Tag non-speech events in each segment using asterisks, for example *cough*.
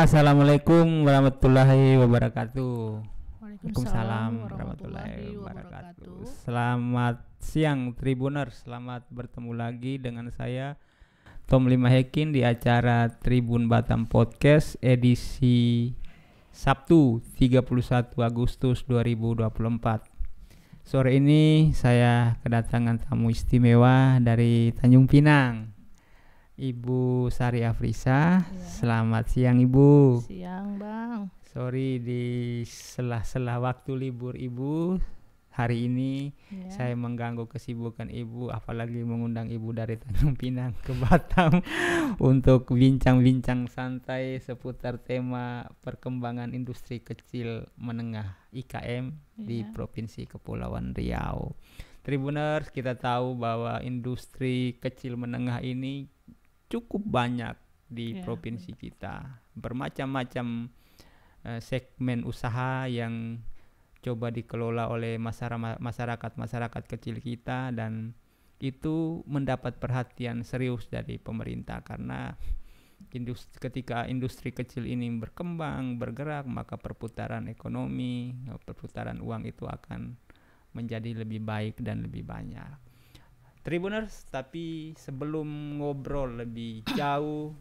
Assalamualaikum warahmatullahi wabarakatuh. Waalaikumsalam warahmatullahi wabarakatuh. Selamat siang Tribuners, selamat bertemu lagi dengan saya Tom Lima Hekin di acara Tribun Batam Podcast edisi Sabtu 31 Agustus 2024. Sore ini saya kedatangan tamu istimewa dari Tanjung Pinang. Ibu Sari Afrisa. Ya. Selamat siang Ibu. Siang Bang. Sorry di sela-sela waktu libur Ibu hari ini ya. saya mengganggu kesibukan Ibu apalagi mengundang Ibu dari Tanjung Pinang ke Batam *laughs* untuk bincang-bincang santai seputar tema perkembangan industri kecil menengah IKM ya. di iya. Provinsi Kepulauan Riau. Tribuners, kita tahu bahwa industri kecil menengah ini cukup banyak di yeah. provinsi kita bermacam-macam uh, segmen usaha yang coba dikelola oleh masyarakat masyarakat kecil kita dan itu mendapat perhatian serius dari pemerintah karena industri, ketika industri kecil ini berkembang bergerak maka perputaran ekonomi perputaran uang itu akan menjadi lebih baik dan lebih banyak Tribuners, tapi sebelum ngobrol lebih jauh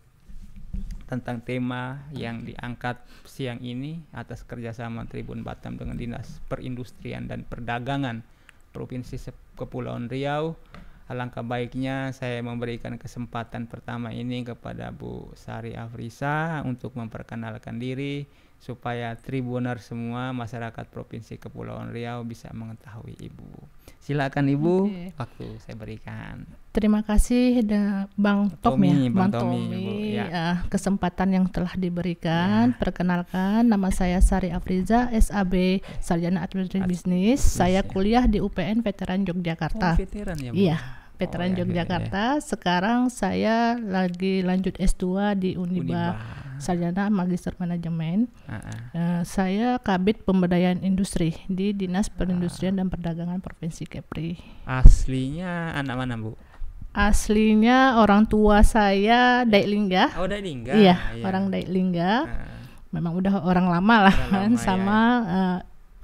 tentang tema yang diangkat siang ini atas kerjasama Tribun Batam dengan Dinas Perindustrian dan Perdagangan Provinsi Kepulauan Riau. Alangkah baiknya saya memberikan kesempatan pertama ini kepada Bu Sari Afrisa untuk memperkenalkan diri supaya tribuner semua masyarakat Provinsi Kepulauan Riau bisa mengetahui Ibu. Silakan Ibu, okay. waktu saya berikan. Terima kasih Bang Tom ya, Bang, Bang Tommy, Tommy Ibu, ya. Uh, kesempatan yang telah diberikan. Ya. Perkenalkan, nama saya Sari Afriza, SAB Sarjana Administrasi Bisnis. Saya ya. kuliah di UPN Veteran Yogyakarta. Oh, veteran ya, Bu. Iya. Oh, veteran oh, Yogyakarta. Ya, ya. Sekarang saya lagi lanjut S2 di Uniba. Uniba sarjana magister manajemen. Uh -uh. Uh, saya kabit pemberdayaan industri di Dinas Perindustrian uh. dan Perdagangan Provinsi Kepri. Aslinya anak mana, Bu? Aslinya orang tua saya Lingga. Oh, Daiklingga. Iya, iya, orang Dailingga. Uh. Memang udah orang lama lah kan *laughs* sama ya. uh,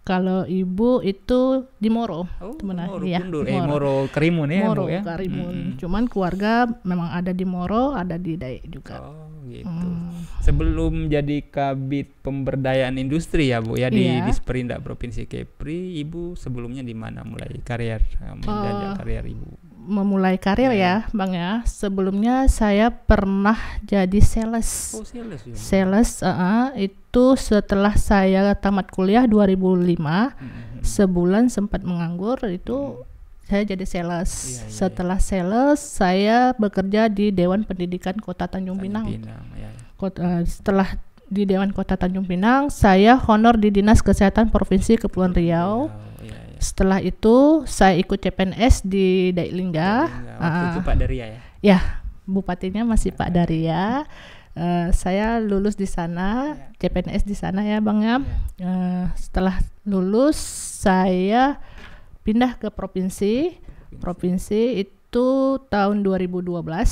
kalau ibu itu di Moro, oh, teman Moro, ya, Moro. Eh, Moro Karimun ya, Moro ya? Karimun. -hmm. Cuman keluarga memang ada di Moro, ada di Dayak juga. Oh, gitu. Mm. Sebelum jadi Kabit Pemberdayaan Industri ya Bu ya di yeah. Disperindak Provinsi Kepri, Ibu sebelumnya di mana mulai karir eh, memulai uh, eh, karir Ibu? Memulai karir ya. ya, Bang ya. Sebelumnya saya pernah jadi sales. Oh, sales ya. Sales, uh -uh, itu setelah saya tamat kuliah 2005, mm -hmm. sebulan sempat menganggur itu mhm. saya jadi sales. Iya, iya, iya, Setelah sales, saya bekerja di Dewan Pendidikan Kota Tanjung, Tanjung Pinang. Pinang ya, ya kota, eh, setelah di Dewan Kota Tanjung Pinang, saya honor di Dinas Kesehatan Provinsi Kepulauan Riau. Ya, ya, ya. Setelah itu saya ikut CPNS di Dailingga. Waktu uh, Pak Daria ya? Ya, bupatinya masih ya. Pak Daria. Uh, saya lulus di sana, ya. CPNS di sana ya Bang Yam. ya. Uh, setelah lulus saya pindah ke provinsi. Provinsi, provinsi itu tahun 2012. Uh, ya.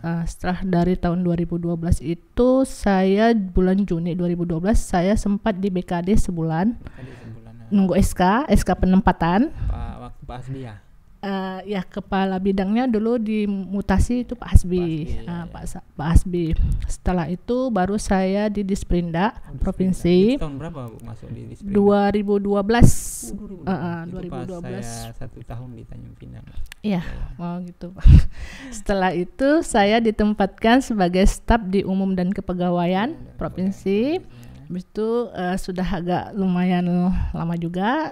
eh, setelah dari tahun 2012 itu saya bulan Juni 2012 saya sempat di BKD sebulan. BKD sebulan ya. Nunggu SK, SK penempatan. Pak Pak ya uh, ya kepala bidangnya dulu dimutasi itu Pak Hasbi, Pak Hasbi, uh, Pak, Pak Hasbi. Setelah itu baru saya di Disprinda, oh, provinsi. Di tahun berapa Bu masuk di Disprinda? 2012. 2012. Uh, uh, 2012. saya satu tahun di Tanjung Pinang. Iya, mau iya, iya. oh, gitu Setelah itu saya ditempatkan sebagai staf di Umum dan Kepegawaian dan Provinsi. Habis itu uh, sudah agak lumayan lama juga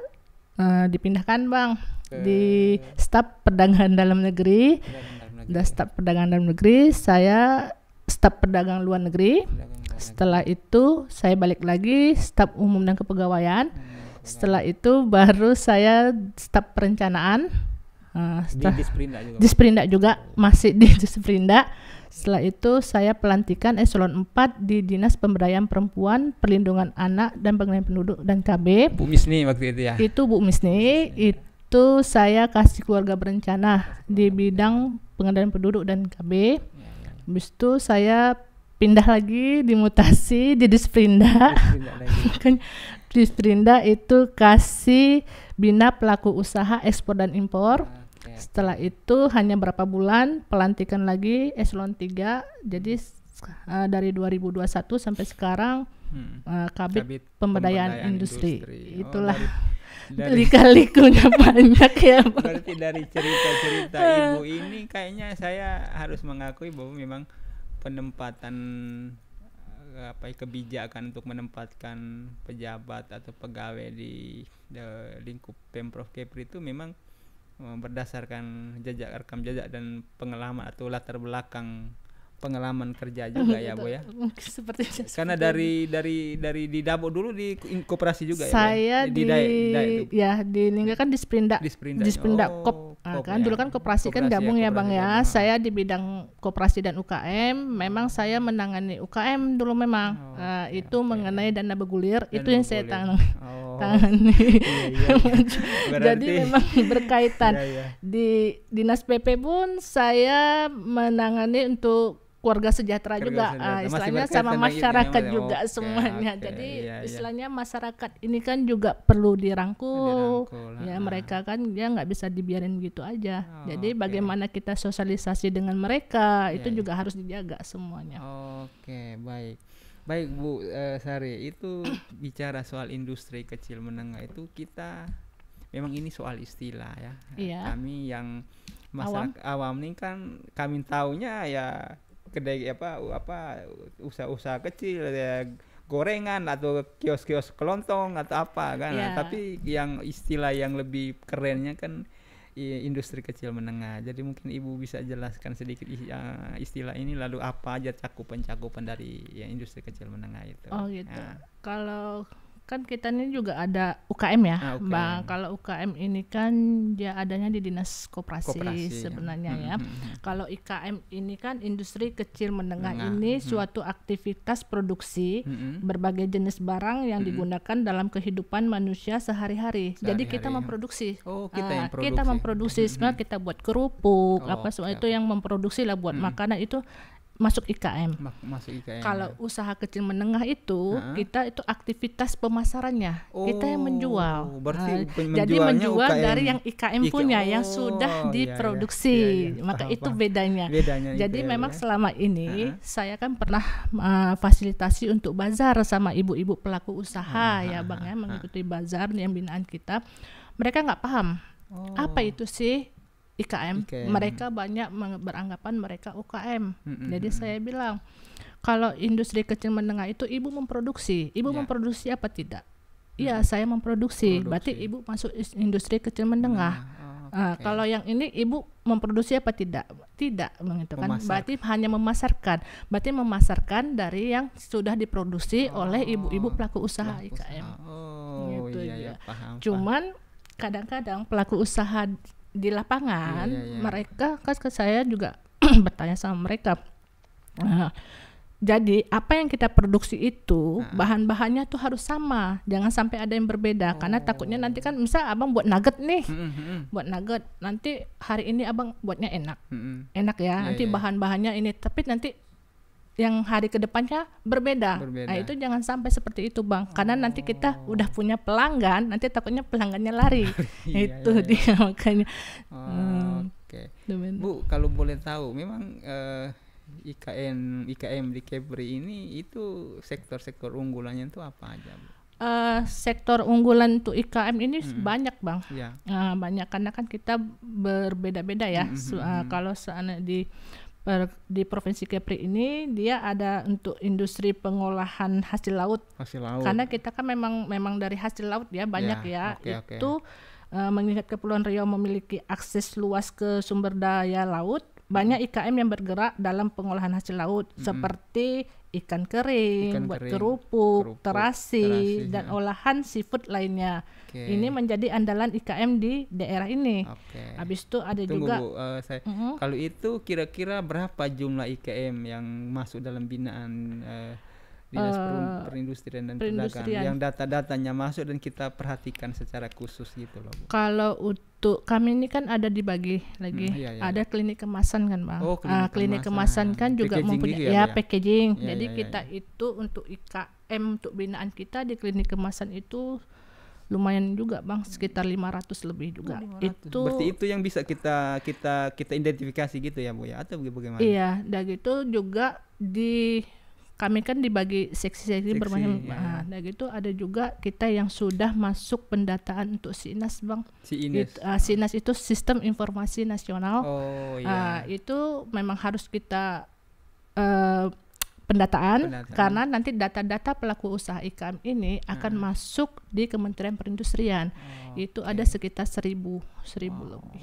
uh, dipindahkan Bang di staf perdagangan dalam negeri, dan staf perdagangan dalam negeri saya staf perdagangan luar negeri setelah itu saya balik lagi staf umum dan kepegawaian setelah itu baru saya staf perencanaan ah, setelah, di juga juga masih di disperinda setelah itu saya pelantikan eselon 4 di Dinas Pemberdayaan Perempuan, Perlindungan Anak dan Pengendalian Penduduk dan KB. Bu Misni waktu itu ya. Itu Bu Misni, Bu Misni. Ya itu saya kasih keluarga berencana di bidang pengendalian penduduk dan KB. Habis itu saya pindah lagi dimutasi *laughs* kan di Disprinda. Disprinda itu kasih bina pelaku usaha ekspor dan impor. Ah, Setelah itu hanya berapa bulan pelantikan lagi eselon 3. Jadi uh, dari 2021 sampai sekarang hmm. uh, eh, Kabit, Kabit Pemberdayaan, Pemberdayaan Industri. Industri. Oh, Itulah oh, dari kalikunya *laughs* banyak ya Pak. Berarti dari cerita-cerita *laughs* ibu ini kayaknya saya harus mengakui bahwa memang penempatan eh, apa ya, kebijakan untuk menempatkan pejabat atau pegawai di, di lingkup Pemprov Kepri itu memang eh, berdasarkan jejak rekam jejak dan pengalaman atau latar belakang pengalaman kerja *laughs* juga ya bu ya seperti karena dari dari dari di Dabo dulu di koperasi juga ya, ya? saya ya di, ya di Lingga kan di Sprinda di Sprinda, di Sprinda oh, kop, ah, kan dulu kan ya. koperasi, kan gabung ya, ya bang ya saya di bidang koperasi dan UKM memang oh. saya menangani UKM dulu memang oh, ah, itu mengenai dana bergulir itu yang saya oh. tangani iya, iya. *laughs* jadi memang *laughs* berkaitan iya, di dinas PP pun saya menangani untuk keluarga sejahtera keluarga juga sejahtera. Uh, istilahnya sama kan masyarakat ya, juga, semuanya okay, jadi iya, iya. istilahnya masyarakat ini kan juga perlu dirangkul, dirangkul ya ah. mereka kan dia ya nggak bisa dibiarin gitu aja oh, jadi okay. bagaimana kita sosialisasi dengan mereka yeah, itu iya. juga harus dijaga semuanya oke okay, baik baik Bu uh, Sari itu *coughs* bicara soal industri kecil menengah itu kita memang ini soal istilah ya Iya. kami yang masyarakat awam. awam ini kan kami taunya ya kedai apa apa usaha-usaha kecil ya gorengan atau kios-kios kelontong atau apa kan. Yeah. Iya. tapi yang istilah yang lebih kerennya kan industri kecil menengah. Jadi mungkin Ibu bisa jelaskan sedikit ya, istilah ini lalu apa aja cakupan-cakupan dari ya industri kecil menengah itu. Oh gitu. Nah. Kalau kan kita ini juga ada UKM ya, ah, okay. bang. Kalau UKM ini kan dia adanya di dinas koperasi, koperasi ya. sebenarnya ya. ya. Kalau IKM ini kan industri kecil menengah ini hmm. suatu aktivitas produksi hmm. berbagai jenis barang yang hmm. digunakan dalam kehidupan manusia sehari-hari. sehari Jadi kita ya. memproduksi. Oh kita ah, yang produksi. Kita memproduksi, hmm. sebenarnya kita buat kerupuk, oh, apa semua okay. Ya. itu yang memproduksi lah buat hmm. makanan itu masuk IKM. Masuk IKM. Kalau ya. usaha kecil menengah itu ha? kita itu aktivitas pemasarannya. Oh, kita yang oh, menjual. nah, jadi menjual UKM. dari yang IKM punya oh, yang sudah iya, iya. diproduksi. Ya, ya, Maka paham, itu bedanya. bedanya jadi IKM, memang ya. selama ini ha? saya kan pernah uh, fasilitasi untuk bazar sama ibu-ibu pelaku usaha ha, ah, ya Bang ya ah, ah. mengikuti bazar yang binaan kita. Mereka nggak paham. Oh. Apa itu sih IKM. IKM. Mereka banyak beranggapan mereka UKM. Mm-hmm. Jadi saya bilang kalau industri kecil menengah itu ibu memproduksi. Ibu yeah. memproduksi apa tidak? Iya, hmm. saya memproduksi. Produksi. Berarti ibu masuk industri kecil menengah. -hmm. Nah, uh, oh, ah, okay. kalau yang ini ibu memproduksi apa tidak? Tidak, begitu kan? Berarti hanya memasarkan. Berarti memasarkan dari yang sudah diproduksi oh, oleh ibu-ibu pelaku usaha pelaku IKM. Usaha. Oh, gitu iya, iya, iya paham. Cuman kadang-kadang pelaku usaha di lapangan yeah, yeah, yeah. mereka kas ke saya juga *clears throat* bertanya sama mereka nah, jadi apa yang kita produksi itu nah. bahan-bahannya tuh harus sama jangan sampai ada yang berbeda oh. karena takutnya nanti kan misal abang buat nugget nih mm-hmm. buat nugget nanti hari ini abang buatnya enak mm-hmm. enak ya yeah, nanti yeah. bahan-bahannya ini tapi nanti yang hari kedepannya berbeda. berbeda. Nah, itu jangan sampai seperti itu, Bang. Karena oh. nanti kita oh. udah punya pelanggan, nanti takutnya pelanggannya lari. *laughs* Iya, nah, iya, itu iya, iya. dia *laughs* makanya. Oh, hmm. Oke. Okay. Bu, kalau boleh tahu, memang uh, eh, IKN IKM di Kepri ini itu sektor-sektor unggulannya itu apa aja, Bu? Uh, sektor unggulan untuk IKM ini hmm. banyak bang, yeah. Iya. uh, banyak karena kan kita berbeda-beda ya. Mm -hmm. so, uh, ah, kalau di di provinsi Kepri ini dia ada untuk industri pengolahan hasil laut. Hasil laut. Karena kita kan memang memang dari hasil laut ya banyak ya. ya. Okay, Itu okay. Uh, eh, mengingat Kepulauan Riau memiliki akses luas ke sumber daya laut banyak IKM yang bergerak dalam pengolahan hasil laut mm -hmm. seperti ikan kering, ikan buat kering, kerupuk, kerupuk terasi, terasi dan ya. olahan seafood lainnya. Okay. Ini menjadi andalan IKM di daerah ini. Okay. Habis itu ada Tunggu, juga Bu, uh, saya mm -hmm. kalau itu kira-kira berapa jumlah IKM yang masuk dalam binaan uh, Dinas uh, Perindustrian dan Perdagangan yang data-datanya masuk dan kita perhatikan secara khusus gitu loh. Bu. Kalau untuk kami ini kan ada dibagi lagi, hmm, iya, iya, ada iya. klinik kemasan kan bang. Oh, klinik, uh, klinik kemasan, kemasan kan juga packaging gitu mempunyai gitu ya, ya packaging. Ya, Jadi ya, kita ya. itu untuk IKM untuk binaan kita di klinik kemasan itu lumayan juga bang sekitar 500 lebih juga 500. itu berarti itu yang bisa kita kita kita identifikasi gitu ya bu ya atau bagaimana iya dan itu juga di kami kan dibagi seksi-seksi bermacam. Ya. Nah, dan gitu ada juga kita yang sudah masuk pendataan untuk SINAS, Bang. Ah, SINAS. itu sistem informasi nasional. Oh, ya. Uh, itu memang harus kita uh, pendataan, pendataan karena nanti data-data pelaku usaha IKM ini akan hmm. masuk di Kementerian Perindustrian. Oh, itu ada sekitar seribu seribu oh. lebih.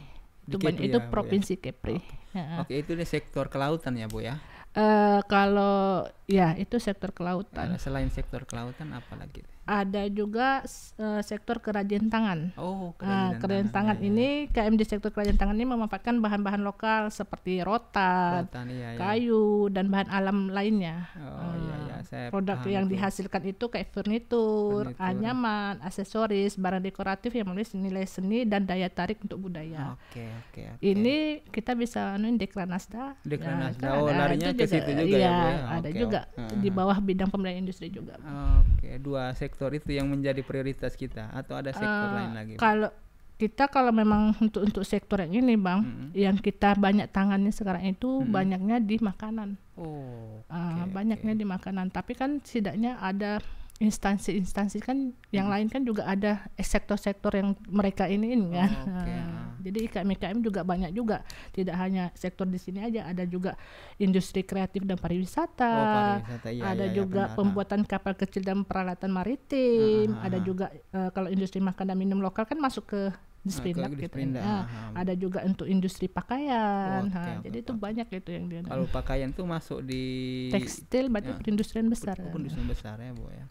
Itu, Kepri itu ya, ya? provinsi ya. Kepri. Oh. Ya. Oke, itu di sektor kelautan ya, Bu ya. Uh, kalau ya itu sektor kelautan. Eh, selain sektor kelautan apa lagi? ada juga uh, sektor kerajin tangan. Oh, ah, kerajin, uh, tangan. tangan, tangan ya, iya. ini ya. KMD sektor kerajin tangan ini memanfaatkan bahan-bahan lokal seperti rotan, rotan iya, iya. kayu dan bahan alam lainnya. Oh, uh, iya, ah, iya. Saya produk yang itu. dihasilkan itu kayak furnitur, anyaman, aksesoris, barang dekoratif yang memiliki nilai seni dan daya tarik untuk budaya. Oke, okay, oke. Okay, okay. Ini kita bisa anuin dekranasda. Dekranasda. Ya, kan oh, ada, larinya ke situ juga, ya, ya? Iya, ya, Ada okay, juga oh. di bawah bidang pemberdayaan industri juga. Oke, okay, dua sektor sektor itu yang menjadi prioritas kita atau ada sektor uh, lain lagi? Kalau kita kalau memang untuk untuk sektor yang ini bang, hmm yang kita banyak tangannya sekarang itu hmm banyaknya di makanan. Oh. Ah, okay, uh, banyaknya okay. di makanan. Tapi kan setidaknya ada instansi-instansi kan, hmm yang lain kan juga ada sektor-sektor yang mereka ini kan. Oh, *laughs* ah. okay. Ah. Jadi IKM-IKM juga banyak juga, tidak hanya sektor di sini aja, ada juga industri kreatif dan pariwisata, oh, pariwisata. Ya, ada ya, juga ya, pembuatan kapal kecil dan peralatan maritim, uh, ada ah. juga uh, kalau industri makan dan minum lokal kan masuk ke Disprindak gitu. Disprindak. Ya. ah, ada juga untuk industri pakaian. Oh, okay, Jadi jadi itu banyak itu yang dia. Kalau pakaian tuh masuk di tekstil berarti ya, perindustrian besar. Perindustrian yang besar ya, Bu ya.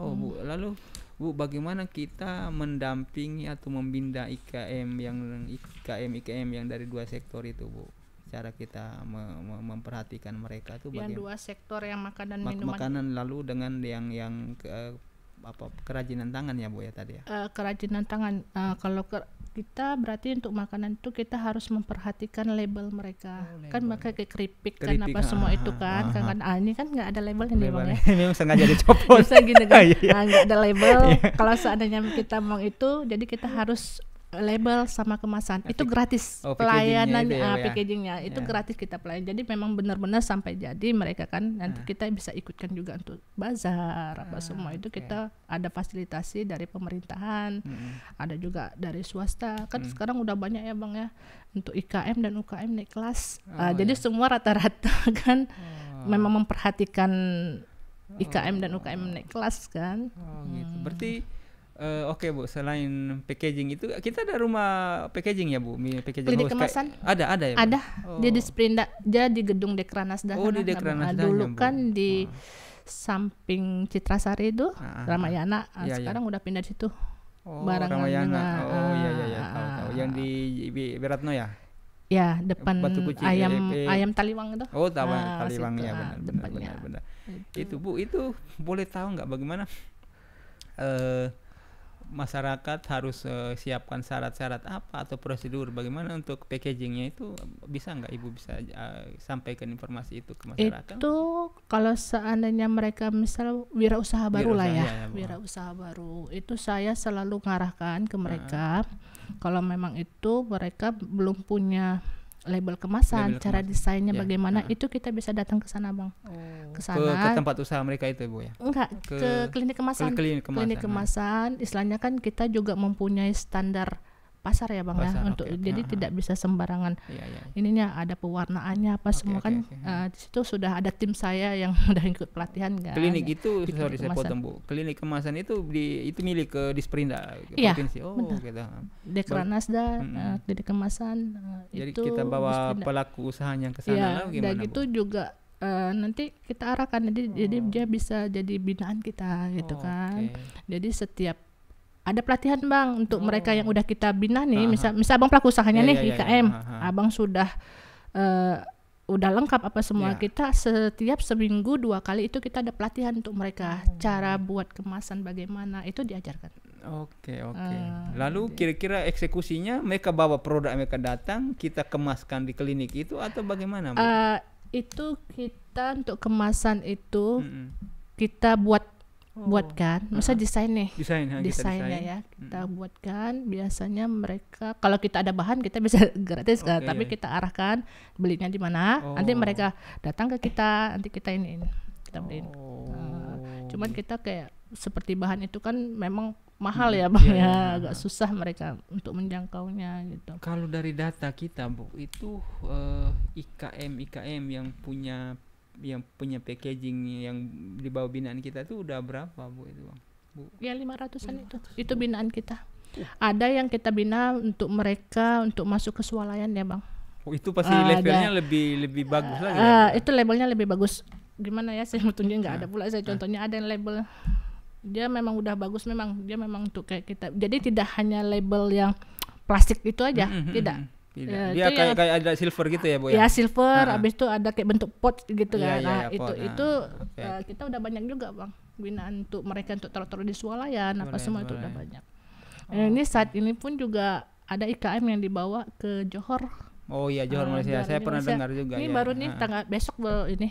Oh, hmm. Bu. Lalu Bu, bagaimana kita mendampingi atau membina IKM yang IKM IKM yang dari dua sektor itu, Bu? Cara kita me me memperhatikan mereka itu bagaimana? Yang dua sektor yang makanan dan minuman. Makanan lalu dengan yang yang ke, apa kerajinan tangan ya, Bu ya tadi ya. Uh, kerajinan tangan uh, kalau ke, kita berarti untuk makanan itu kita harus memperhatikan label mereka oh, label. kan ya. mereka kayak keripik, kan apa semua itu kan karena kan, ah, ini kan nggak ada label yang label ya. *laughs* ini sengaja dicopot *laughs* bisa gini kan *laughs* iya. nah, nggak nah, ada label iya. kalau seandainya kita mau itu jadi kita harus label sama kemasan itu gratis oh, pelayanan itu ya, uh, packagingnya ya. itu ya. gratis kita pelayan jadi memang benar-benar sampai jadi mereka kan nanti ah. kita bisa ikutkan juga untuk bazar apa ah, semua itu okay. kita ada fasilitasi dari pemerintahan hmm. ada juga dari swasta kan hmm. sekarang udah banyak ya bang ya untuk IKM dan UKM naik kelas oh, uh, jadi ya. semua rata-rata *laughs* kan oh. memang memperhatikan IKM oh. dan UKM naik kelas kan oh, gitu. hmm. berarti Eh, oke okay, bu, selain packaging itu kita ada rumah packaging ya bu, packaging Klinik host. kemasan? Ada ada ya. Bu? Ada. Oh. Dia di Sprinda, dia di gedung Dekranas Dekranasda. Oh di Dekranasda. Dulu kan di oh. samping Citrasari itu ah, ah, ah. Ramayana. Ah, ya, sekarang ya. udah pindah di situ. Oh Barangan Ramayana. Dengan, oh iya iya iya. Ah, tahu, tahu. Yang di Beratno ya? Ya depan Batu Kucing, eh, ayam eh, eh. ayam Taliwang itu. Oh tahu ah, Taliwang ya benar benar benar. benar. Itu. itu bu itu boleh tahu nggak bagaimana? Uh, masyarakat harus uh, siapkan syarat-syarat apa atau prosedur bagaimana untuk packagingnya itu bisa nggak ibu bisa uh, sampaikan informasi itu ke masyarakat? Itu kalau seandainya mereka misal wirausaha baru wira lah ya, ya, ya wirausaha baru itu saya selalu ngarahkan ke mereka uh kalau memang itu mereka belum punya label kemasan, label cara kemasan. desainnya ya. bagaimana, itu kita bisa datang ke sana, Bang. Oh. Kesana, ke ke tempat usaha mereka itu, Bu ya. Enggak, ke, ke klinik kemasan. Klinik kemasan. Klinik kemasan, nah. istilahnya kan kita juga mempunyai standar pasar ya bang ya, pasar, ya untuk okay, jadi okay. tidak bisa sembarangan yeah, yeah. Iya. ininya ada pewarnaannya apa okay, semua okay, kan okay. Uh, eh, di situ sudah ada tim saya yang *laughs* udah ikut pelatihan kan klinik itu di sorry saya potong bu klinik kemasan itu di itu milik eh, ke disperinda yeah, provinsi oh benar. gitu dekranasda mm eh, kemasan uh, jadi itu kita bawa disperinda. pelaku usahanya ke sana yeah, dan itu juga uh, nanti kita arahkan jadi oh. jadi dia bisa jadi binaan kita gitu oh, kan okay. jadi setiap ada pelatihan bang untuk oh. mereka yang udah kita bina nih, Aha. misal misal abang pelaku usahanya yeah, nih yeah, IKM, iya, yeah, yeah. abang sudah uh, udah lengkap apa semua yeah. kita setiap seminggu dua kali itu kita ada pelatihan untuk mereka oh. cara buat kemasan bagaimana itu diajarkan. Oke okay, oke. Okay. Uh, Lalu kira-kira eksekusinya mereka bawa produk mereka datang kita kemaskan di klinik itu atau bagaimana? Uh, itu kita untuk kemasan itu mm -hmm. kita buat Oh. buatkan. Masa uh desain nih. Desain, ya, desainnya desain. ya kita hmm. buatkan. Biasanya mereka kalau kita ada bahan kita bisa *laughs* gratis okay. kan, tapi kita arahkan belinya di mana. Oh. Nanti mereka datang ke kita, nanti kita ini kita beliin. Oh. Uh, cuman kita kayak seperti bahan itu kan memang mahal hmm, ya bang yeah, iya, ya yeah. agak susah mereka untuk menjangkaunya gitu. Kalau dari data kita bu itu uh, eh, IKM IKM yang punya yang punya packaging yang di bawah binaan kita tuh udah berapa bu itu bang? Bu. Ya lima ratusan iya, itu. Itu binaan kita. Uh. Ada yang kita bina untuk mereka untuk masuk ke swalayan ya bang. Oh, itu pasti uh, levelnya ada. lebih lebih eh, bagus uh, lagi. Uh, ya? Eh, itu labelnya lebih bagus. Gimana ya saya mau nggak eh, ada pula saya contohnya ada yang label dia memang udah bagus memang dia memang untuk kayak kita. Jadi tidak hanya label yang plastik itu aja, mm -hmm. tidak. Tidak. Ya, dia kayak ya, kayak ada silver gitu ya, Bu ya. Ya, silver, nah. abis itu ada kayak bentuk pot gitu ya, kan. Ya, nah, iya, itu nah. itu ah, eh, okay. uh, kita udah banyak juga, Bang. Binaan untuk mereka untuk taruh-taruh di swalayan apa semua boleh. itu udah banyak. Eh, oh. Nah, ini saat ini pun juga ada IKM yang dibawa ke Johor. Oh iya, Johor uh, Malaysia. Saya Indonesia. pernah dengar juga Ini ya. baru nih nah. tanggal besok ini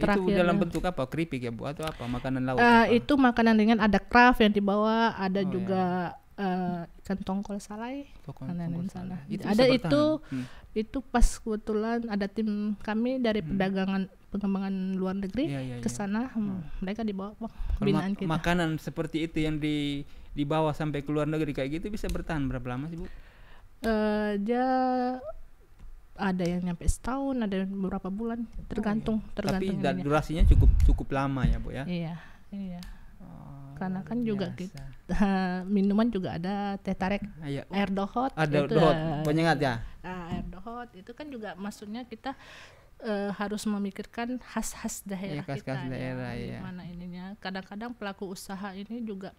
terakhir itu dalam bentuk apa keripik ya bu atau apa makanan laut uh, apa? itu makanan ringan ada craft yang dibawa ada oh, juga iya uh, ikan tongkol salai tongkol nah, nah, nah, salai. itu ada itu hmm. itu pas kebetulan ada tim kami dari hmm. perdagangan pengembangan luar negeri ya, ya, ke iya. sana hmm, hmm. mereka dibawa pembinaan kita makanan seperti itu yang di dibawa sampai ke luar negeri kayak gitu bisa bertahan berapa lama sih bu uh, dia ada yang nyampe setahun ada beberapa bulan oh, tergantung oh, iya. tergantung tapi durasinya cukup cukup lama ya bu ya iya iya Oh, karena kan biasa. juga kita, *laughs* minuman juga ada teh tarik, Ayo. air dohot. Ada ah, gitu. dohot, penyengat ya. Ah, air dohot itu kan juga maksudnya kita uh, harus memikirkan khas-khas daerah iya, ya, khas -khas kita. daerah ya. ya. Mana ininya? Kadang-kadang pelaku usaha ini juga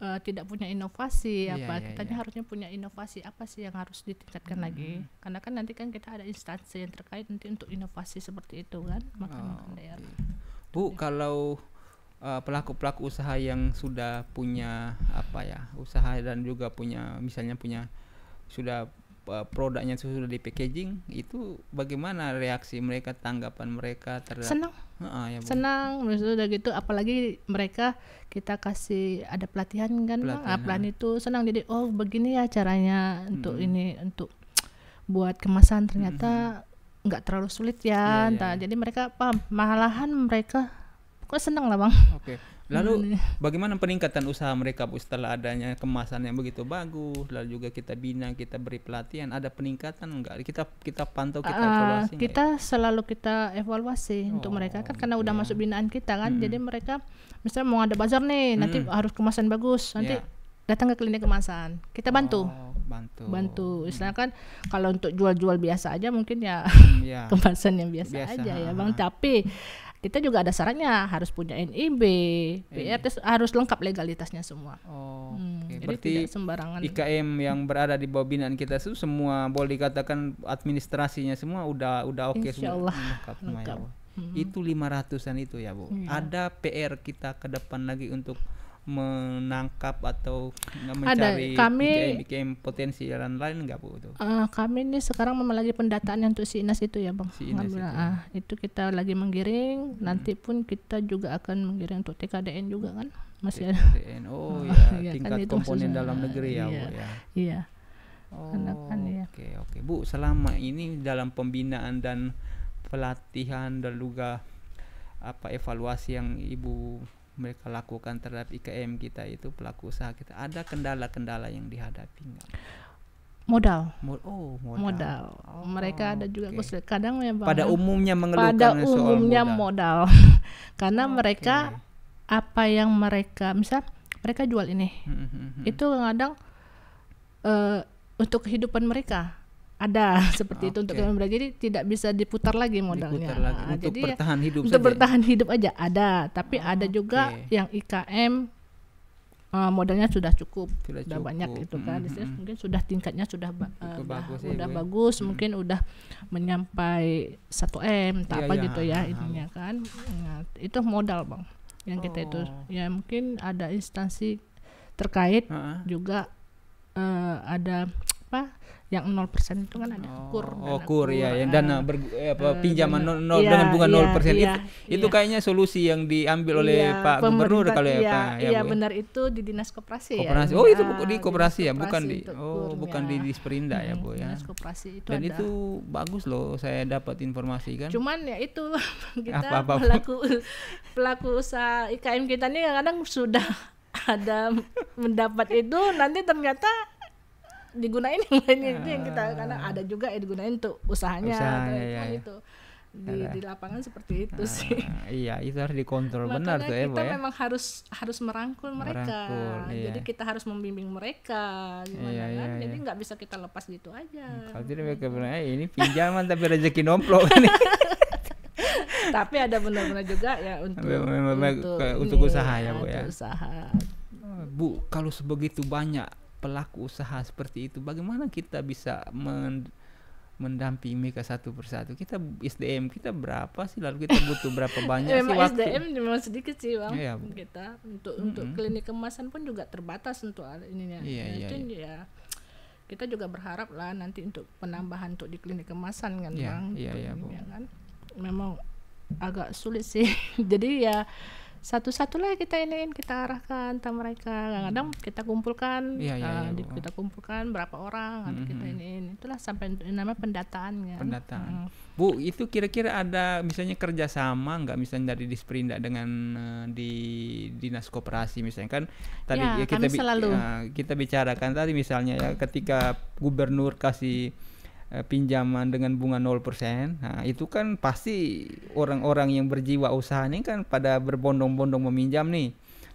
uh, tidak punya inovasi ya, apa ya, kita ya. Iya. harusnya punya inovasi apa sih yang harus ditingkatkan hmm. lagi karena kan nanti kan kita ada instansi yang terkait nanti untuk inovasi seperti itu kan makanan oh, daerah okay. Iya. bu kalau Eh, pelaku-pelaku uh, usaha yang sudah punya apa ya usaha dan juga punya misalnya punya sudah uh, produknya sudah di packaging itu bagaimana reaksi mereka tanggapan mereka terhadap senang uh, ya, senang sudah gitu apalagi mereka kita kasih ada pelatihan kan ah, pelatihan, nah, pelatihan itu senang jadi oh begini ya caranya hmm. untuk ini untuk buat kemasan ternyata hmm nggak terlalu sulit ya, ya, ya, Nah, jadi mereka paham malahan mereka seneng lah bang. Oke. Okay. Lalu hmm. bagaimana peningkatan usaha mereka bu setelah adanya kemasan yang begitu bagus, lalu juga kita bina, kita beri pelatihan, ada peningkatan enggak? Kita kita pantau, kita uh, evaluasi. Kita ya? selalu kita evaluasi oh, untuk mereka kan karena udah ya. masuk binaan kita kan, hmm. jadi mereka misalnya mau ada bazar nih, nanti harus kemasan bagus, nanti yeah. datang ke klinik kemasan, kita bantu. Oh bantu bantu istilah kan kalau untuk jual-jual biasa aja mungkin ya, ya. *laughs* kemasan yang biasa, biasa aja ya bang tapi kita juga ada sarannya harus punya NIB, BRT harus lengkap legalitasnya semua. Oh, hmm, okay. jadi berarti tidak sembarangan. IKM yang berada di bawah binaan kita itu semua boleh dikatakan administrasinya semua udah udah oke okay semua Allah. Hmm, semua ya, lengkap. lengkap. Hmm. Itu 500-an itu ya, Bu. Hmm. Ada PR kita ke depan lagi untuk menangkap atau mencari Ada. kami BKM, bikin potensi jalan lain nggak bu itu? Uh, kami ini sekarang memang lagi pendataan yang untuk si Inas itu ya bang. Si Inas itu. Ah, itu kita lagi menggiring. Hmm. Nanti pun kita juga akan menggiring untuk TKDN juga kan masih ada. Ya? TKDN. Oh, oh *laughs* ya tingkat kan komponen dalam negeri ya iya, bu ya. Iya. Kan, oh, iya. Oke ya. oke okay, okay. bu selama ini dalam pembinaan dan pelatihan dan juga apa evaluasi yang ibu mereka lakukan terhadap IKM kita itu pelaku usaha kita ada kendala-kendala yang dihadapi nggak? modal. Mod oh, modal. modal. Oh, Mereka ada juga okay. kadang ya, bang pada umumnya mengeluhkan pada umumnya modal. modal. *laughs* Karena okay. mereka apa yang mereka misal mereka jual ini. Hmm, hmm, hmm. Itu kadang uh, untuk kehidupan mereka ada *laughs* seperti okay. itu untuk belajar jadi tidak bisa diputar lagi modalnya. Diputar lagi. Nah, untuk jadi ya, bertahan hidup untuk saja. Ya? bertahan hidup aja ada, tapi oh, ada juga okay. yang IKM uh, eh, modalnya sudah cukup, sudah, sudah cukup. banyak itu kan, mm -hmm. mungkin sudah tingkatnya sudah uh, bagus, sudah ya, ya, bagus, mm -hmm. mungkin udah menyampai 1 m, tak iya, apa ya, gitu ya ah, ah. intinya ininya kan, nah, itu modal bang, yang oh. kita itu oh. ya mungkin ada instansi terkait uh -huh. juga uh, ada apa yang 0% itu kan ada oh, kur oh kur ya yang eh, dana ber, eh, apa eh, pinjaman dana, nol, nol, iya, dengan bunga iya, 0% iya, itu iya. itu kayaknya solusi yang diambil oleh iya, Pak Gubernur kalau ya iya, Pak ya iya ya. benar itu di Dinas Koperasi, ya. Oh, ah, koperasi. ya Oh itu di koperasi ya bukan di oh kurnya. bukan di Disperinda ya Bu ya Dinas Koperasi itu Dan ada. itu bagus loh saya dapat informasi kan Cuman ya itu *laughs* kita apa, apa, pelaku pelaku usaha IKM kita ini kadang sudah *laughs* ada mendapat itu nanti ternyata digunain yang lainnya itu yang kita ah. karena ada juga yang digunain untuk usahanya, iya, iya. itu di, di lapangan seperti itu nah, sih. Iya, itu harus dikontrol benar tuh ya, Kita memang harus harus merangkul mereka. iya. Jadi kita harus membimbing mereka gimana iya, iya kan. Jadi iya. nggak bisa kita lepas gitu aja. Hmm, kalau tidak mereka bilang, eh, ini pinjaman tapi rezeki nomplok *laughs* Tapi ada benar-benar juga ya untuk memang, untuk, untuk, usaha ya, ya, Bu ya. Usaha. Bu, kalau sebegitu banyak pelaku usaha seperti itu bagaimana kita bisa men mendampingi mereka satu persatu kita SDM kita berapa sih lalu kita butuh berapa *laughs* banyak sih waktu SDM memang sedikit sih bang ya, kita untuk -hmm. untuk klinik kemasan pun juga terbatas untuk ininya ya ya, ya. itu iya. ya kita juga berharap lah nanti untuk penambahan untuk di klinik kemasan kan ya, bang ya, ya, ya, kan memang agak sulit sih *laughs* jadi ya satu-satulah kita iniin kita arahkan ke mereka kadang-kadang hmm. kita kumpulkan ya, ya, uh, kita kumpulkan berapa orang mm -hmm. kita hmm, hmm. iniin itulah sampai nama pendataan kan pendataan mm. bu itu kira-kira ada misalnya kerjasama nggak misalnya dari disperindak dengan uh, di dinas koperasi misalnya kan tadi ya, ya kita bi Uh, kita bicarakan tadi misalnya ya ketika gubernur kasih Eh, pinjaman dengan bunga 0%. Nah, itu kan pasti orang-orang yang berjiwa usaha ini kan pada berbondong-bondong meminjam nih.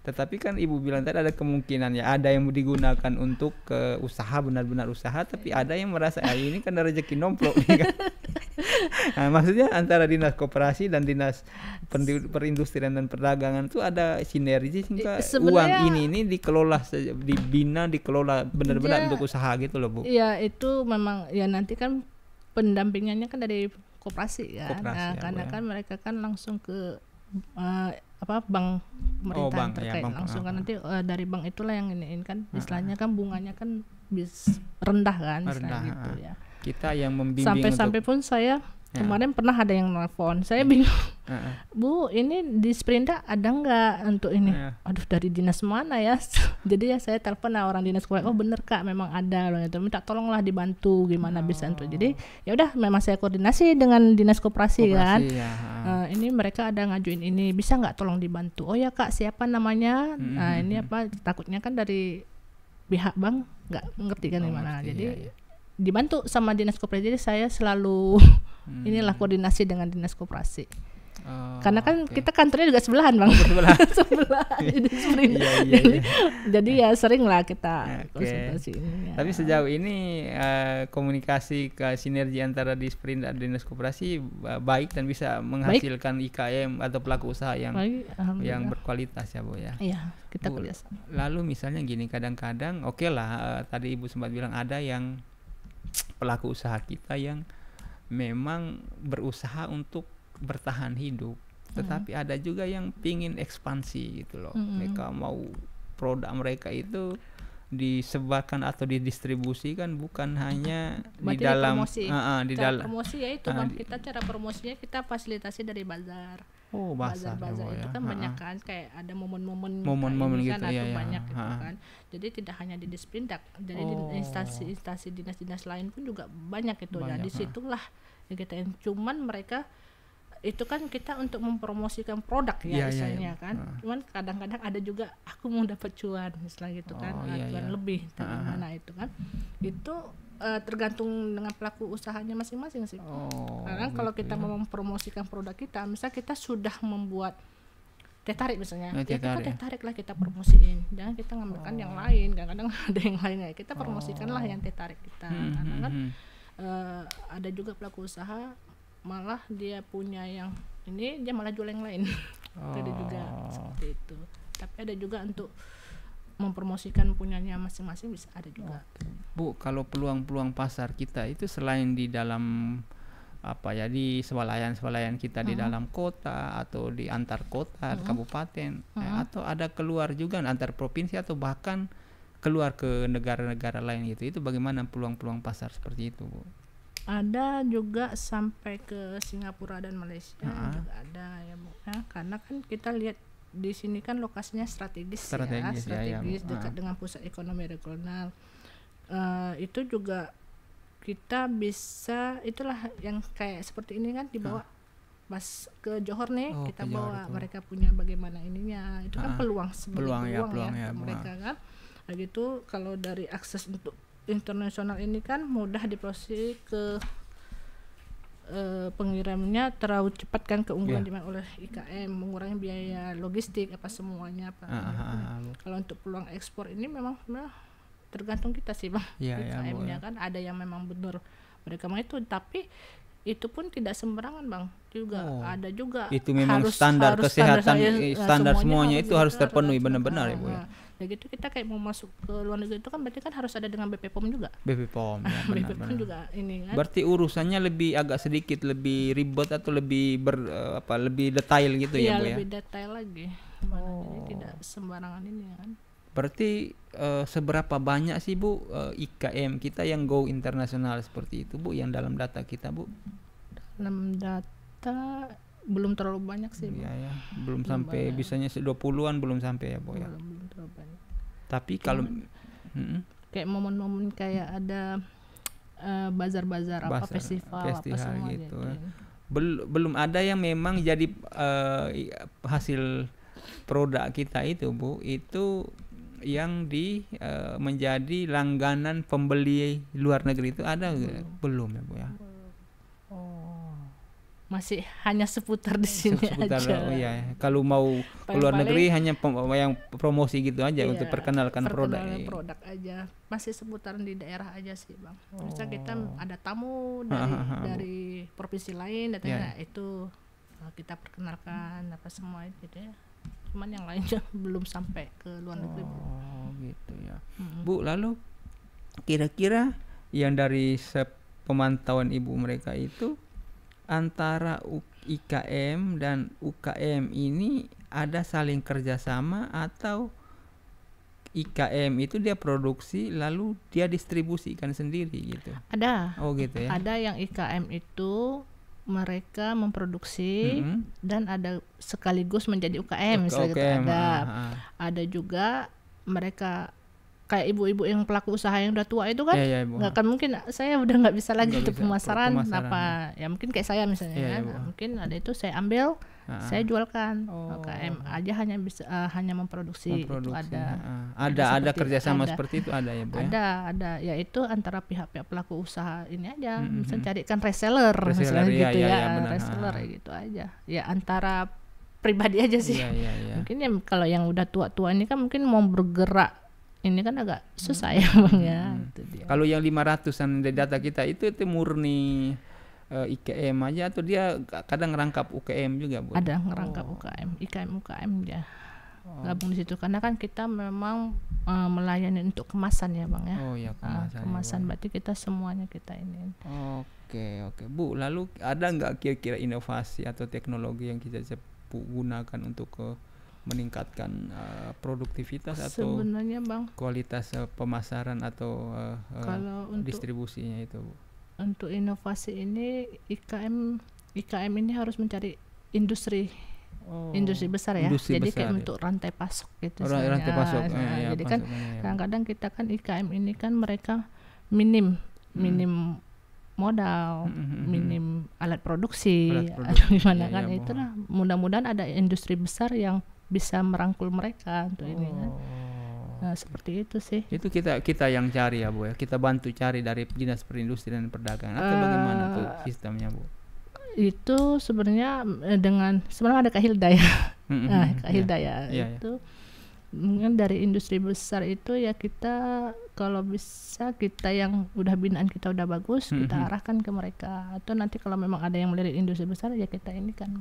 Tetapi kan Ibu bilang tadi ada kemungkinan ya ada yang digunakan untuk ke usaha benar-benar usaha tapi ada yang merasa ah, ini kan rezeki nomplok nih kan. *laughs* nah, maksudnya antara dinas koperasi dan dinas perindustrian dan perdagangan itu ada sinergi sehingga uang ini ini dikelola dibina dikelola benar-benar ya, untuk usaha gitu loh Bu. ya itu memang ya nanti kan pendampingannya kan dari koperasi ya, nah, ya, karena ya. kan mereka kan langsung ke uh, apa bank pemerintah oh, bank, ya, terkait ya, bank, langsung kan nanti uh, dari bank itulah yang iniin kan istilahnya kan bunganya kan bis rendah kan rendah, gitu ya kita yang membimbing sampai sampai pun saya Ya. Kemarin pernah ada yang nelfon, saya hmm. bingung. uh Bu, ini di Sprinda ada nggak untuk ini? uh Aduh, dari dinas mana ya? *laughs* Jadi ya saya telepon lah orang dinas kuliah. Oh bener kak, memang ada loh itu. Minta tolonglah dibantu gimana oh. bisa untuk. Oh. Jadi ya udah, memang saya koordinasi dengan dinas koperasi, kan. Ya. Uh, ini mereka ada ngajuin ini, bisa nggak tolong dibantu? Oh ya kak, siapa namanya? hmm Nah hmm, ini hmm. apa? Takutnya kan dari pihak bank nggak ngerti kan gimana. Jadi iya, iya dibantu sama dinas koperasi jadi saya selalu hmm. *laughs* inilah koordinasi dengan dinas koperasi Oh, Karena kan okay. kita kantornya juga sebelahan bang, sebelah, oh, sebelah. *laughs* Iya, jadi sering, iya, iya, iya. jadi ya iya. sering lah kita okay. konsultasi Ya. Tapi sejauh ini uh, komunikasi ke sinergi antara disprint dan dinas koperasi eh, baik dan bisa menghasilkan baik. IKM atau pelaku usaha yang baik, yang berkualitas ya bu ya. Iya kita kerjasama. Lalu misalnya gini kadang-kadang oke okay lah uh, tadi ibu sempat bilang ada yang pelaku usaha kita yang memang berusaha untuk bertahan hidup hmm. tetapi hmm. ada juga yang pingin ekspansi gitu loh hmm. mereka mau produk mereka itu disebarkan atau didistribusikan bukan hanya Berarti di dalam promosi. Uh, uh, di dalam promosi ya itu uh, kita cara promosinya kita fasilitasi dari bazar oh bazar bazar ya, itu ya. kan -ha. banyak kan kayak ada momen-momen momen-momen gitu kan, ya, ya banyak gitu kan jadi tidak hanya di Disprindak, jadi oh. di instansi-instansi dinas-dinas lain pun juga banyak itu banyak, nah, disitulah ya kita cuman mereka itu kan kita untuk mempromosikan produk ya yeah, iya, iya, misalnya yeah, kan uh. cuman kadang-kadang ada juga aku mau dapat cuan misalnya gitu oh, kan yeah, cuan yeah. lebih dari uh -huh. mana itu kan itu uh, tergantung dengan pelaku usahanya masing-masing sih. Oh, Karena gitu kalau kita ya. mau mempromosikan produk kita, misal kita sudah membuat teh tarik misalnya, oh, ya kita teh tarik lah kita promosiin, jangan kita ngambilkan oh. *laughs* yang lain. Kadang-kadang ada yang lainnya. kita promosikan oh. lah yang teh tarik kita. Hmm, Karena hmm, kan hmm. Uh, ada juga pelaku usaha malah dia punya yang ini dia malah jual yang lain. Oh. *laughs* ada juga oh. seperti itu. Tapi ada juga untuk mempromosikan punyanya masing-masing bisa ada juga. Bu, kalau peluang-peluang pasar kita itu selain di dalam apa ya di swalayan-swalayan kita hmm di dalam kota atau di antar kota, hmm kabupaten hmm Eh, atau ada keluar juga antar provinsi atau bahkan keluar ke negara-negara lain gitu. Itu bagaimana peluang-peluang pasar seperti itu, Bu? ada juga sampai ke Singapura dan Malaysia uh -huh. juga ada ya bu ya karena kan kita lihat di sini kan lokasinya strategis, strategis ya, strategis ya, ya. Ah. dekat uh. dengan pusat ekonomi regional. Uh, itu juga kita bisa itulah yang kayak seperti ini kan dibawa uh. pas ke Johor nih oh, kita Johor bawa mereka punya bagaimana ininya itu uh. kan ah. peluang sebenarnya peluang, peluang ya, peluang ya, ya mereka kan. Nah gitu kalau dari akses untuk internasional ini kan mudah diproses ke uh, eh, pengirimnya terlalu cepat kan keunggulan yeah. Iya. oleh IKM mengurangi biaya logistik apa semuanya apa. Uh, uh, Kalau untuk peluang ekspor ini memang nah, tergantung kita sih bang yeah, IKM-nya iya, yeah, kan ada yang memang benar mereka itu tapi itu pun tidak sembarangan bang juga oh. ada juga itu memang harus, standar harus kesehatan standar, saya, eh, eh, standar semuanya, semuanya itu harus terpenuhi benar-benar ya bu ya ya gitu kita kayak mau masuk ke luar negeri itu kan berarti kan harus ada dengan BP juga BPOM ya, *laughs* benar, BP benar. juga ini kan berarti urusannya lebih agak sedikit lebih ribet atau lebih ber eh, apa lebih detail gitu ya, ya bu lebih ya lebih detail lagi oh. jadi tidak sembarangan ini ya kan berarti uh, seberapa banyak sih bu uh, IKM kita yang go internasional seperti itu bu yang dalam data kita bu dalam data kita belum terlalu banyak sih iya ya belum, belum sampai banyak. bisanya 20-an belum sampai ya bu ya tapi kalau hmm. kayak momen-momen kayak ada eh, bazar-bazar uh, apa festival, festival apa semua gitu, gitu. Ya. Bel belum ada yang memang jadi uh, hasil produk kita itu bu itu yang di uh, menjadi langganan pembeli luar negeri itu ada belum, belum ya bu ya belum masih hanya seputar di sini seputar, aja. Oh iya, kalau mau paling, keluar negeri hanya yang promosi gitu aja iya, untuk perkenalkan produk. perkenalkan produk aja. Masih seputar di daerah aja sih, Bang. Misalnya oh. kita ada tamu *laughs* dari dari provinsi lain datangnya yeah. itu eh, kita perkenalkan apa semua gitu ya. Cuman yang lainnya *laughs* belum sampai ke luar negeri. Oh, gitu ya. -hmm. Bu, lalu kira-kira yang dari pemantauan ibu mereka itu antara IKM dan UKM ini ada saling kerjasama atau IKM itu dia produksi lalu dia distribusikan sendiri gitu. Ada. Oh gitu ya. Ada yang IKM itu mereka memproduksi -hmm. dan ada sekaligus menjadi UKM, UKM misalnya gitu. ada. Ah, ah, Ada juga mereka kayak ibu-ibu yang pelaku usaha yang udah tua itu kan yeah, yeah, nggak akan mungkin saya udah nggak bisa lagi untuk pemasaran, pemasaran apa iya. ya mungkin kayak saya misalnya yeah, kan yeah, mungkin ada itu saya ambil uh saya jualkan oh. KM aja hanya bisa uh, hanya memproduksi, itu ada uh, ada ada kerjasama ada. seperti itu ada ya bu ya? ada ya? ada yaitu antara pihak-pihak pelaku usaha ini aja mm-hmm. misalnya carikan reseller, reseller misalnya iya, gitu iya, ya, gitu ya, ya, ya reseller uh. gitu aja ya antara pribadi aja sih yeah, yeah, yeah. mungkin ya kalau yang udah tua-tua ini kan mungkin mau bergerak ini kan agak hmm. susah hmm. ya bang ya. Hmm. Kalau yang 500 ratusan dari data kita itu itu murni uh, eh, IKM aja atau dia kadang ngerangkap UKM juga bu? Ada ngerangkap oh. UKM, IKM UKM ya oh. gabung di situ karena kan kita memang uh, melayani untuk kemasan ya bang ya. Oh iya, ah, ya kemasan. Uh, kemasan ya, berarti kita semuanya kita ini. Oke oke bu, lalu ada nggak kira-kira inovasi atau teknologi yang kita gunakan untuk ke uh, meningkatkan uh, produktivitas atau bang kualitas uh, pemasaran atau uh, kalau uh, untuk distribusinya itu untuk inovasi ini IKM IKM ini harus mencari industri Oh. industri besar ya industri jadi besar, kayak ya. untuk rantai pasok gitu rantai pasok nah, nah, ya, jadi kan ya, kadang-kadang ya. kita kan IKM ini kan mereka minim hmm. minim modal, mm-hmm. minim alat produksi, alat produksi. gimana iya, kan iya, itulah. Mudah-mudahan ada industri besar yang bisa merangkul mereka untuk oh. ini kan. Oh. Nah, seperti itu sih. Itu kita kita yang cari ya, Bu ya. Kita bantu cari dari Dinas Perindustrian dan Perdagangan atau uh, bagaimana tuh eh, sistemnya, Bu? Itu sebenarnya eh, dengan sebenarnya ada Kak Hilda ya. *laughs* nah, Kak iya, ya. Yeah, iya. itu yeah. dari industri besar itu ya kita kalau bisa kita yang udah binaan kita udah bagus, kita arahkan ke mereka. Atau nanti kalau memang ada yang melirik industri besar ya kita ini kan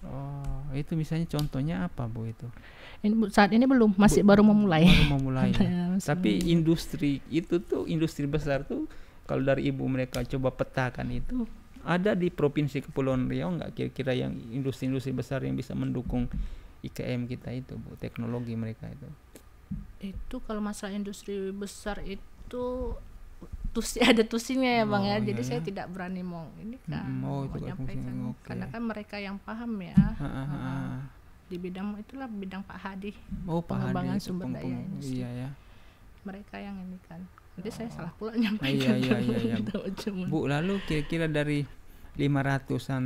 Oh, itu misalnya contohnya apa Bu itu? Ini saat ini belum, masih Bu, baru memulai. Baru memulai. ya. *laughs* Tapi industri itu tuh industri besar tuh kalau dari ibu mereka coba petakan itu ada di provinsi Kepulauan Riau nggak kira-kira yang industri-industri besar yang bisa mendukung IKM kita itu Bu, teknologi mereka itu? Itu kalau masalah industri besar itu tus *laughs* ada tusinya ya bang ya oh, jadi iya, saya iya. tidak berani mau ini kan oh, mau nyampaikan okay. karena kan mereka yang paham ya ha, ha, ha. di bidang itulah bidang Pak Hadi oh, pengembangan Hadi, sumber daya ini iya, ya. mereka yang ini kan Nanti oh. saya salah pula nyampaikan iya iya, iya, iya, iya, *laughs* iya. Bu lalu kira-kira dari 500-an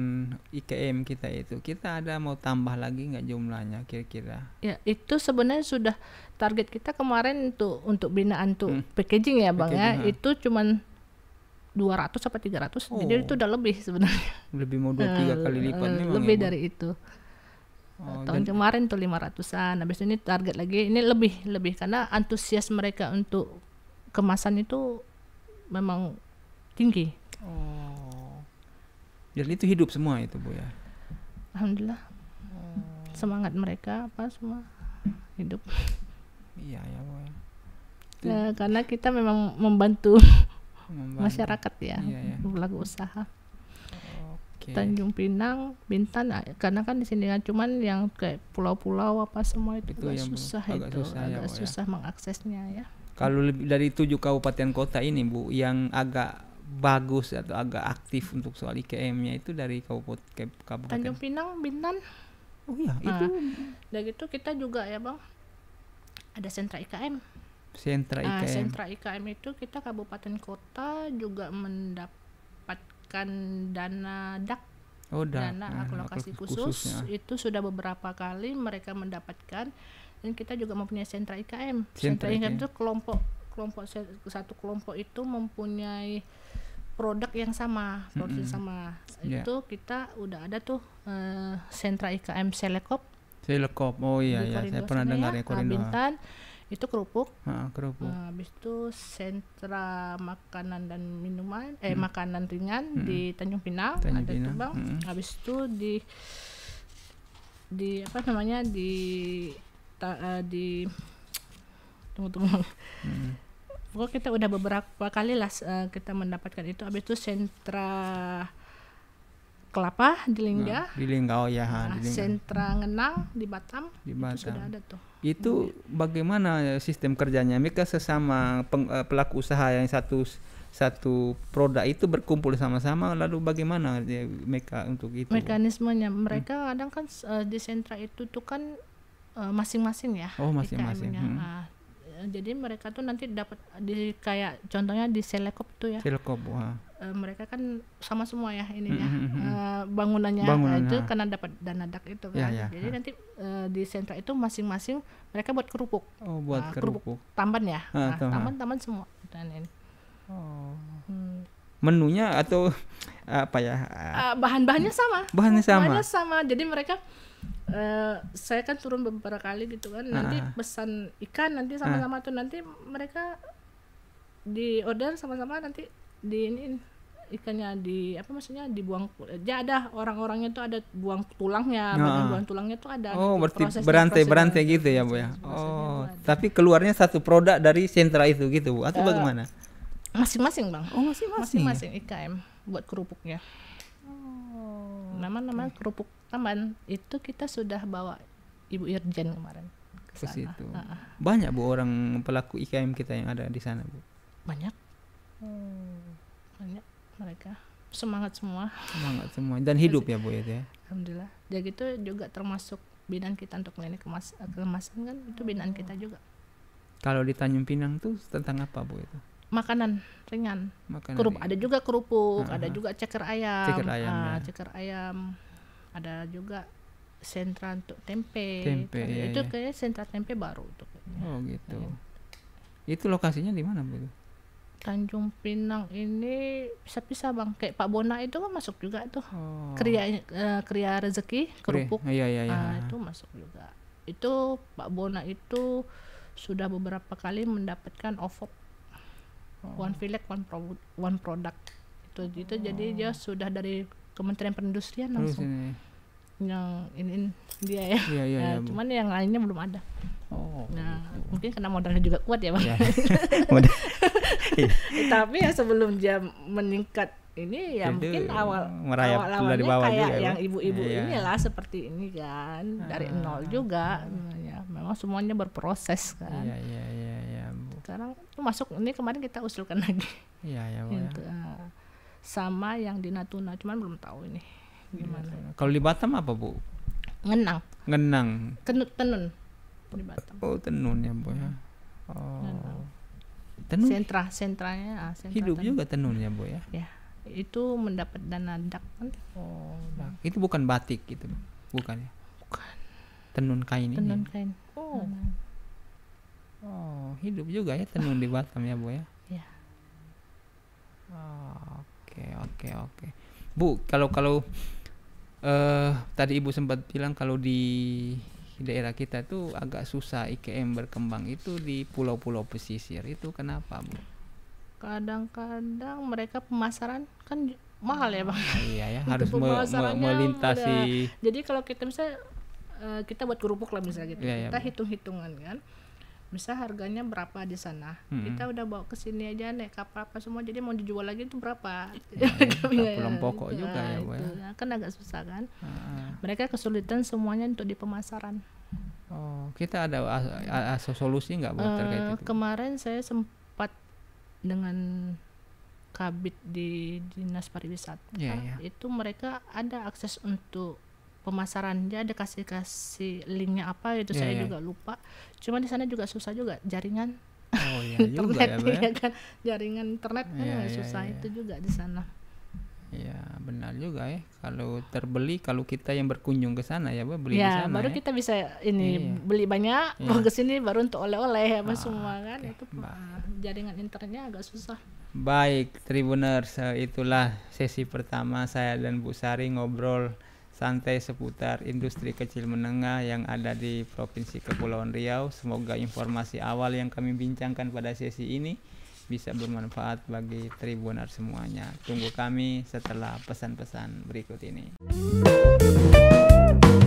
IKM kita itu kita ada mau tambah lagi nggak jumlahnya kira-kira ya itu sebenarnya sudah target kita kemarin untuk untuk binaan tuh hmm. packaging ya bang ya. packaging, ya ha. itu cuman 200 sampai 300 oh. jadi itu udah lebih sebenarnya lebih mau dua tiga nah, kali eh, lipat memang ya, lebih ya, dari itu Oh, tahun dan, kemarin tuh lima ratusan, habis ini target lagi ini lebih lebih karena antusias mereka untuk kemasan itu memang tinggi oh dan itu hidup semua itu bu ya alhamdulillah semangat mereka apa semua hidup iya ya bu ya ya karena kita memang membantu, membantu. masyarakat ya, iya, ya. pelaku usaha okay. Tanjung Pinang, Bintan, nah, karena kan di sini kan cuman yang kayak pulau-pulau apa semua itu, itu agak susah agak itu, susah, ya, agak ya, susah ya. mengaksesnya ya. Kalau lebih dari tujuh kabupaten kota ini bu, yang agak bagus atau agak aktif untuk soal IKM-nya itu dari kabupaten kabupaten Tanjung Pinang Bintan oh iya nah, itu dan gitu kita juga ya bang ada sentra IKM sentra IKM nah, sentra IKM itu kita kabupaten kota juga mendapatkan dana dak oh, dana nah, alokasi khusus itu sudah beberapa kali mereka mendapatkan dan kita juga mempunyai sentra IKM sentra, sentra IKM itu kelompok kelompok satu kelompok itu mempunyai produk yang sama, produk mm -hmm. sama. Yeah. Itu kita udah ada tuh uh, sentra IKM Selekop. Selekop. Oh iya ya, saya pernah dengar ya, ya Korindo. Bintan itu kerupuk. Ha, kerupuk. Nah, habis itu sentra makanan dan minuman eh hmm. makanan ringan hmm. di Tanjung Pinang Tanjung ada Pinang. tuh Bang. Hmm. Habis itu di di apa namanya di ta, uh, di tunggu tunggu. Hmm pokoknya kita udah beberapa kali lah uh, kita mendapatkan itu habis itu sentra kelapa di Lingga nah, di Lingga oh ya nah, di Lingga. sentra Ngenang di Batam di Batam itu sudah ada tuh itu iya. bagaimana sistem kerjanya mereka sesama peng, uh, pelaku usaha yang satu satu produk itu berkumpul sama-sama lalu bagaimana mereka untuk itu mekanismenya hmm. mereka hmm. kadang kan uh, di sentra itu tuh kan masing-masing uh, ya oh masing-masing jadi mereka tuh nanti dapat di kayak contohnya di Selekop tuh ya Selekop wah eh, mereka kan sama semua ya ini mm e, bangunannya bangunannya itu karena dapat dana dak itu kan ya, ya, jadi ha. Ya. nanti e, di sentra itu masing-masing mereka buat kerupuk oh buat nah, kerupuk. kerupuk tamban ya ha, ah, nah, tamban tamban semua dan nah, ini oh hmm. menunya atau *laughs* apa ya? Eh, bahan-bahannya sama. Bahannya sama. Bahannya sama. Jadi mereka Uh, saya kan turun beberapa kali gitu kan nanti ah. pesan ikan nanti sama-sama uh. tuh nanti mereka di order sama-sama nanti di ini ikannya di apa maksudnya dibuang ya ada orang-orangnya tuh ada buang tulangnya oh. buang tulangnya tuh ada oh berarti berantai berantai gitu ya bu ya oh tapi keluarnya satu produk dari sentra itu gitu bu atau uh, bagaimana masing-masing bang oh masing-masing masing-masing IKM buat kerupuknya nama-nama okay. kerupuk taman itu kita sudah bawa Ibu Irjen kemarin ke situ. Uh, Banyak Bu orang pelaku IKM kita yang ada di sana, Bu. Banyak. Hmm. Banyak mereka. Semangat semua. Semangat semua dan hidup ya, Bu itu ya, ya. Alhamdulillah. Jadi itu juga termasuk binaan kita untuk mengenai kemas kemasan kan itu binaan kita juga. Kalau di Tanjung Pinang tuh tentang apa, Bu itu? makanan ringan. Makanan Kerup ringan. ada juga kerupuk, uh ada ah. juga ceker ayam. Ceker ayam. Ah, ya. ceker ayam. Ada juga sentra untuk tempe. Tempe. Kan. iya, itu iya. kayak sentra tempe baru tuh. Oh gitu. Ya. Itu lokasinya di mana, Bu? Tanjung Pinang ini bisa-bisa bang kayak Pak Bona itu kan masuk juga tuh oh. kriya uh, kriya rezeki kerupuk iya, iya, iya. Uh, itu masuk juga itu Pak Bona itu sudah beberapa kali mendapatkan OVOP Hmm. one village one pro one product itu itu jadi hmm. dia sudah dari Kementerian Perindustrian oh, langsung yang ini, ini dia ya, yeah, yeah, nah, yeah, cuman yeah. yang lainnya belum ada oh, nah gitu. mungkin karena modalnya juga kuat ya bang yeah. Ya. *laughs* tapi ya sebelum dia meningkat ini ya Jadi mungkin awal merayap awal awalnya dari bawah kayak juga, ya, yang ibu-ibu ya. inilah seperti ini kan dari ah. nol juga nah, ya memang semuanya berproses kan ya, ya, ya sekarang masuk ini kemarin kita usulkan lagi iya, ya, gitu, ya gitu. Uh, sama yang di Natuna cuman belum tahu ini gimana iya, iya. kalau di Batam apa bu ngenang ngenang tenun tenun di Batam oh tenun ya bu ya oh tenun sentra sentranya ah, sentra hidup tenun. juga tenunnya bu ya ya itu mendapat dana dak kan oh dak. itu bukan batik gitu bukan ya bukan tenun kain tenun ini. Ya? kain oh Oh, hidup juga ya tenun di Batam ya, Bu ya? Iya. Oke, oke, oke. Bu, kalau kalau uh, tadi Ibu sempat bilang kalau di daerah kita itu agak susah IKM berkembang itu di pulau-pulau pesisir. Itu kenapa, Bu? Kadang-kadang mereka pemasaran kan mahal ya, Bang. Ah, iya ya, *laughs* harus me me melintasi. Udah. Jadi kalau kita misalnya uh, kita buat kerupuk lah misalnya gitu. Iya, iya kita hitung-hitungan kan bisa harganya berapa di sana hmm. kita udah bawa ke sini aja naik kapal apa semua jadi mau dijual lagi itu berapa iya, *laughs* iya. iya, nah, belum pokok nah, juga ya, ya. itu. ya. kan agak susah kan hmm. mereka kesulitan semuanya untuk di pemasaran oh kita ada as as solusi nggak buat uh, eh, terkait itu kemarin saya sempat dengan kabit di dinas pariwisata yeah, yeah. itu mereka ada akses untuk pemasarannya ada kasih kasih linknya apa itu yeah, saya yeah. juga lupa cuma di sana juga susah juga jaringan oh, yeah, *laughs* internet juga ya, ya? Iya kan jaringan internet kan yeah, ya, iya, susah yeah. itu juga di sana ya benar juga ya kalau terbeli kalau kita yang berkunjung ke sana ya beli ya, di iya, sana baru ya. kita bisa ini iya. beli banyak mau ke sini baru untuk oleh-oleh ya ah, semua kan okay. itu baik. Ah, jaringan internetnya agak susah baik tribuners eh, itulah sesi pertama saya dan Bu Sari ngobrol santai seputar industri kecil menengah yang ada di Provinsi Kepulauan Riau. Semoga informasi awal yang kami bincangkan pada sesi ini bisa bermanfaat bagi tribunar semuanya. Tunggu kami setelah pesan-pesan berikut ini.